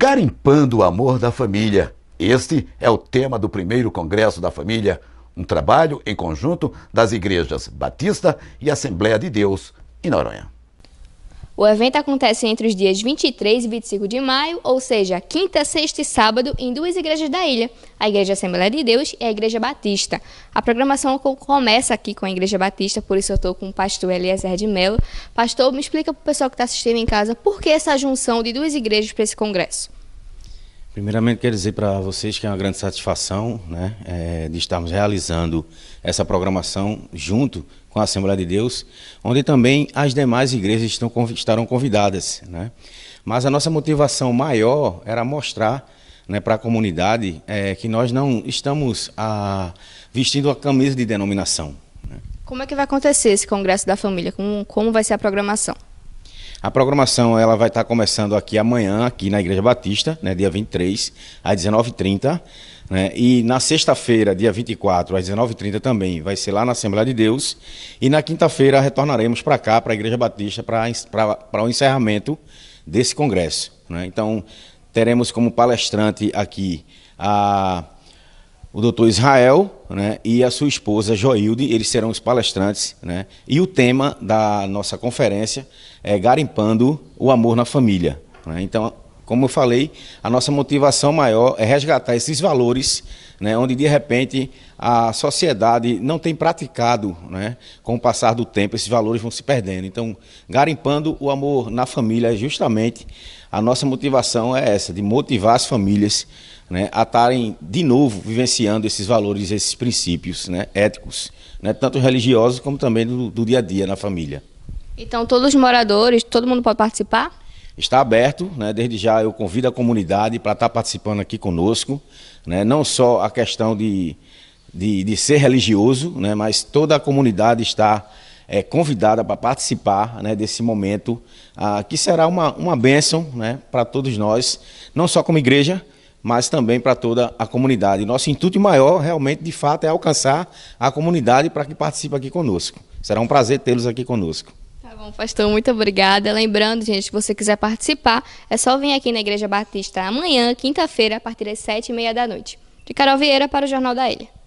Garimpando o amor da família. Este é o tema do primeiro Congresso da Família, um trabalho em conjunto das igrejas Batista e Assembleia de Deus em Noronha. O evento acontece entre os dias 23 e 25 de maio, ou seja, quinta, sexta e sábado, em duas igrejas da ilha, a Igreja Assembleia de Deus e a Igreja Batista. A programação começa aqui com a Igreja Batista, por isso eu estou com o pastor Eliezer de Mello. Pastor, me explica para o pessoal que está assistindo em casa por que essa junção de duas igrejas para esse congresso. Primeiramente, quero dizer para vocês que é uma grande satisfação né, é, de estarmos realizando essa programação junto com a Assembleia de Deus, onde também as demais igrejas estão, estarão convidadas. Né? Mas a nossa motivação maior era mostrar né, para a comunidade é, que nós não estamos a, ah, vestindo a camisa de denominação. Né? Como é que vai acontecer esse Congresso da Família? Como, como vai ser a programação? A programação ela vai estar começando aqui amanhã, aqui na Igreja Batista, né, dia 23, às 19h30. Né? E na sexta-feira, dia 24, às 19h30 também, vai ser lá na Assembleia de Deus. E na quinta-feira retornaremos para cá, para a Igreja Batista, para o encerramento desse congresso. Né? Então, teremos como palestrante aqui a o doutor Israel né, e a sua esposa Joilde, eles serão os palestrantes. Né, e o tema da nossa conferência é Garimpando o Amor na Família. Né, então, como eu falei, a nossa motivação maior é resgatar esses valores, né, onde de repente a sociedade não tem praticado, né, com o passar do tempo, esses valores vão se perdendo. Então, garimpando o amor na família, é justamente a nossa motivação é essa, de motivar as famílias né, a estarem de novo vivenciando esses valores, esses princípios né, éticos, né, tanto religiosos como também do, do dia a dia na família. Então, todos os moradores, todo mundo pode participar? está aberto, né? desde já eu convido a comunidade para estar participando aqui conosco, né? não só a questão de, de, de ser religioso, né? mas toda a comunidade está é, convidada para participar né, desse momento, ah, que será uma, uma bênção né, para todos nós, não só como igreja, mas também para toda a comunidade. Nosso intuito maior, realmente, de fato, é alcançar a comunidade para que participe aqui conosco. Será um prazer tê-los aqui conosco bom, pastor, muito obrigada. Lembrando, gente, se você quiser participar, é só vir aqui na Igreja Batista amanhã, quinta-feira, a partir das sete e meia da noite. De Carol Vieira para o Jornal da Ilha.